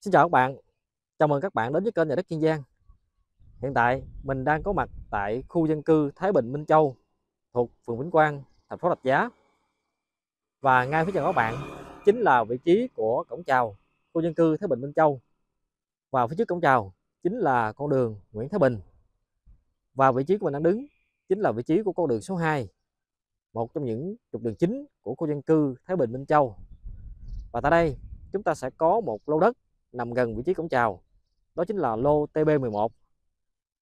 Xin chào các bạn, chào mừng các bạn đến với kênh Nhà đất Kiên Giang Hiện tại mình đang có mặt tại khu dân cư Thái Bình Minh Châu thuộc phường Vĩnh Quang, thành phố Rạch Giá Và ngay phía chân các bạn chính là vị trí của cổng chào khu dân cư Thái Bình Minh Châu Và phía trước cổng chào chính là con đường Nguyễn Thái Bình Và vị trí của mình đang đứng chính là vị trí của con đường số 2 Một trong những trục đường chính của khu dân cư Thái Bình Minh Châu Và tại đây chúng ta sẽ có một lô đất nằm gần vị trí cổng chào đó chính là lô TB11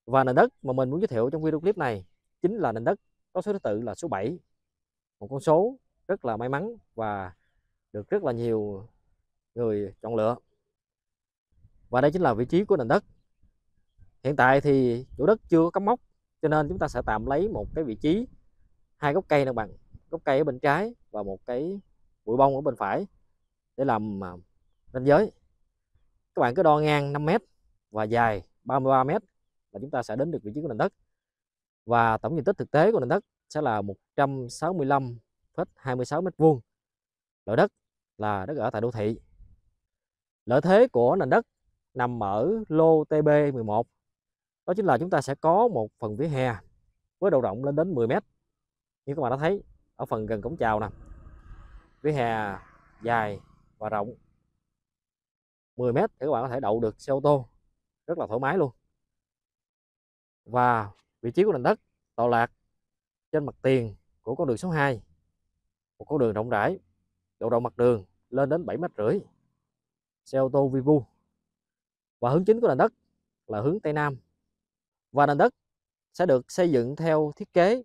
và nền đất mà mình muốn giới thiệu trong video clip này chính là nền đất có số thứ tự là số 7 một con số rất là may mắn và được rất là nhiều người chọn lựa và đây chính là vị trí của nền đất hiện tại thì chủ đất chưa có cắm mốc cho nên chúng ta sẽ tạm lấy một cái vị trí hai gốc cây đồng bằng gốc cây ở bên trái và một cái bụi bông ở bên phải để làm à, ranh giới các bạn cứ đo ngang 5m và dài 33m là chúng ta sẽ đến được vị trí của nền đất và tổng diện tích thực tế của nền đất sẽ là 165,26 m2 loại đất là đất ở tại đô thị lợi thế của nền đất nằm ở lô TB11 đó chính là chúng ta sẽ có một phần vỉa hè với độ rộng lên đến 10 mét như các bạn đã thấy ở phần gần cổng chào nè vỉa hè dài và rộng 10 mét để các bạn có thể đậu được xe ô tô rất là thoải mái luôn và vị trí của nền đất tọa lạc trên mặt tiền của con đường số 2 một con đường rộng rãi độ rộng mặt đường lên đến 7 mét rưỡi xe ô tô Vivu và hướng chính của nền đất là hướng Tây Nam và nền đất sẽ được xây dựng theo thiết kế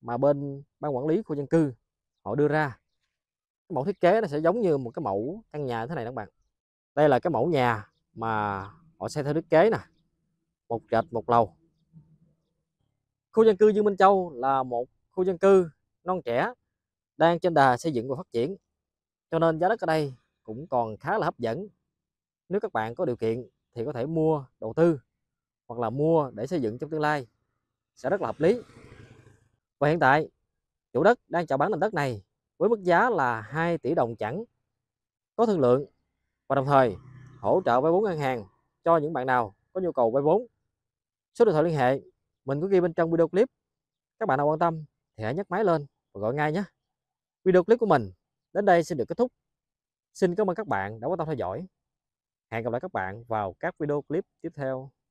mà bên ban quản lý khu dân cư họ đưa ra cái mẫu thiết kế nó sẽ giống như một cái mẫu căn nhà thế này các bạn đây là cái mẫu nhà mà họ xây theo thiết kế nè một trệt một lầu khu dân cư Dương Minh Châu là một khu dân cư non trẻ đang trên đà xây dựng và phát triển cho nên giá đất ở đây cũng còn khá là hấp dẫn nếu các bạn có điều kiện thì có thể mua đầu tư hoặc là mua để xây dựng trong tương lai sẽ rất là hợp lý và hiện tại chủ đất đang chào bán nền đất này với mức giá là 2 tỷ đồng chẳng có thương lượng và đồng thời hỗ trợ vay vốn ngân hàng cho những bạn nào có nhu cầu vay vốn. Số điện thoại liên hệ mình có ghi bên trong video clip. Các bạn nào quan tâm thì hãy nhấc máy lên và gọi ngay nhé. Video clip của mình đến đây xin được kết thúc. Xin cảm ơn các bạn đã quan tâm theo dõi. Hẹn gặp lại các bạn vào các video clip tiếp theo.